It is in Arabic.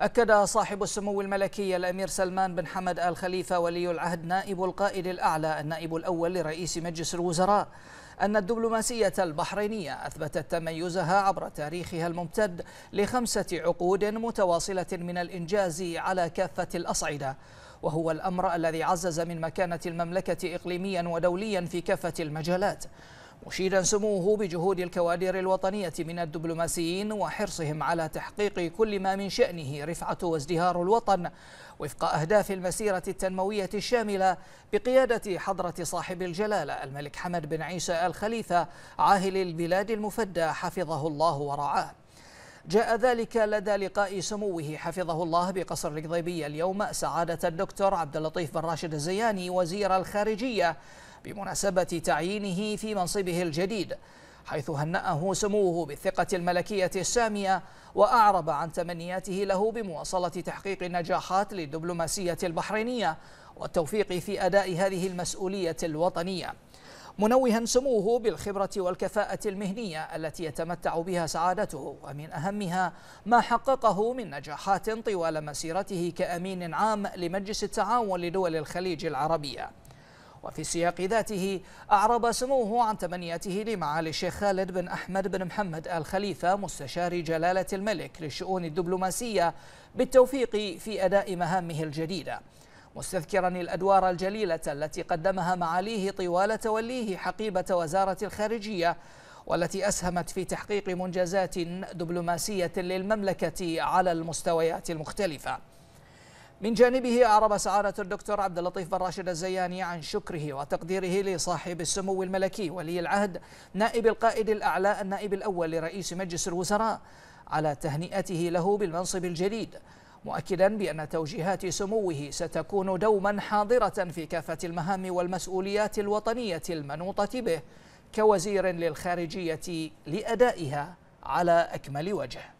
أكد صاحب السمو الملكي الأمير سلمان بن حمد آل خليفة ولي العهد نائب القائد الأعلى النائب الأول لرئيس مجلس الوزراء أن الدبلوماسية البحرينية أثبتت تميزها عبر تاريخها الممتد لخمسة عقود متواصلة من الإنجاز على كافة الأصعدة وهو الأمر الذي عزز من مكانة المملكة إقليميا ودوليا في كافة المجالات مشيدا سموه بجهود الكوادر الوطنية من الدبلوماسيين وحرصهم على تحقيق كل ما من شأنه رفعة وازدهار الوطن وفق أهداف المسيرة التنموية الشاملة بقيادة حضرة صاحب الجلالة الملك حمد بن عيسى الخليفة عاهل البلاد المفدى حفظه الله ورعاه جاء ذلك لدى لقاء سموه حفظه الله بقصر القضيبية اليوم سعادة الدكتور عبد اللطيف بن راشد الزياني وزير الخارجية بمناسبة تعيينه في منصبه الجديد حيث هنأه سموه بالثقة الملكية السامية وأعرب عن تمنياته له بمواصلة تحقيق النجاحات للدبلوماسية البحرينية والتوفيق في أداء هذه المسؤولية الوطنية منوها سموه بالخبرة والكفاءة المهنية التي يتمتع بها سعادته ومن أهمها ما حققه من نجاحات طوال مسيرته كأمين عام لمجلس التعاون لدول الخليج العربية وفي سياق ذاته أعرب سموه عن تمنياته لمعالي الشيخ خالد بن أحمد بن محمد آل خليفة مستشار جلالة الملك للشؤون الدبلوماسية بالتوفيق في أداء مهامه الجديدة مستذكرا الأدوار الجليلة التي قدمها معاليه طوال توليه حقيبة وزارة الخارجية والتي أسهمت في تحقيق منجزات دبلوماسية للمملكة على المستويات المختلفة من جانبه أعرب سعادة الدكتور عبد اللطيف بن راشد الزياني عن شكره وتقديره لصاحب السمو الملكي ولي العهد نائب القائد الأعلى النائب الأول لرئيس مجلس الوزراء على تهنئته له بالمنصب الجديد مؤكدا بأن توجيهات سموه ستكون دوما حاضرة في كافة المهام والمسؤوليات الوطنية المنوطة به كوزير للخارجية لأدائها على أكمل وجه